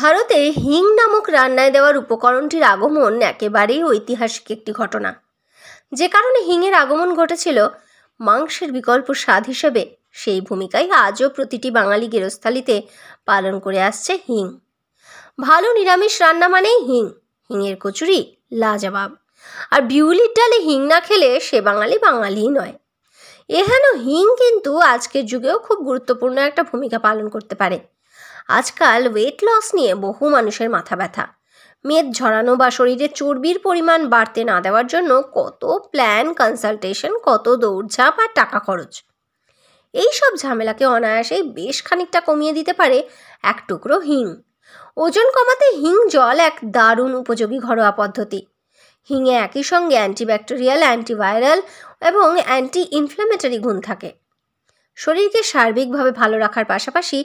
ভারতে হিং নামক রান্নায় দেওয়ার উপকরণটির আগমন একেবারেই ঐতিহাসিক একটি ঘটনা যে কারণে হিংয়ের আগমন ঘটেছিল মাংসের বিকল্প স্বাদ হিসেবে সেই ভূমিকাই আজও প্রতিটি বাঙালি গেরস্থালিতে পালন করে আসছে হিং ভালো নিরামিষ রান্না মানেই হিং হিংয়ের কচুরি লাজবাব আর বিউলির ডালে হিং না খেলে সে বাঙালি বাঙালিই নয় এহেন হিং কিন্তু আজকের যুগেও খুব গুরুত্বপূর্ণ একটা ভূমিকা পালন করতে পারে আজকাল ওয়েট লস নিয়ে বহু মানুষের মাথা ব্যথা মেদ ঝরানো বা শরীরে চর্বির পরিমাণ বাড়তে না দেওয়ার জন্য কত প্ল্যান কনসালটেশন কত দৌড়ঝাঁপ আর টাকা খরচ এই সব ঝামেলাকে অনায়াসেই বেশ খানিকটা কমিয়ে দিতে পারে এক টুকরো হিং ওজন কমাতে হিং জল এক দারুণ উপযোগী ঘরোয়া পদ্ধতি হিংয়ে একই সঙ্গে অ্যান্টিব্যাকটেরিয়াল অ্যান্টিভাইরাল এবং অ্যান্টি ইনফ্ল্যামেটারি গুণ থাকে শরীরকে সার্বিকভাবে ভালো রাখার পাশাপাশি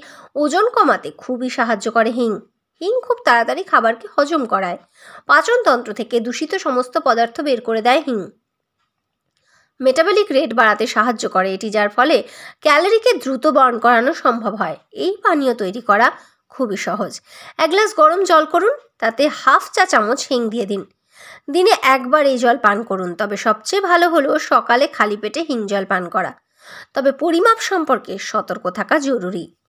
ওজন কমাতে খুবই সাহায্য করে হিং হিং খুব তাড়াতাড়ি খাবারকে হজম করায় পাচনতন্ত্র থেকে দূষিত সমস্ত পদার্থ বের করে দেয় হিং মেটাবলিক রেট বাড়াতে সাহায্য করে এটি যার ফলে ক্যালোরিকে দ্রুত বর্ণ করানো সম্ভব হয় এই পানীয় তৈরি করা খুবই সহজ এক গ্লাস গরম জল করুন তাতে হাফ চা চামচ হিং দিয়ে দিন দিনে একবার এই জল পান করুন তবে সবচেয়ে ভালো হলো সকালে খালি পেটে হিং জল পান করা তবে পরিমাপ সম্পর্কে সতর্ক থাকা জরুরি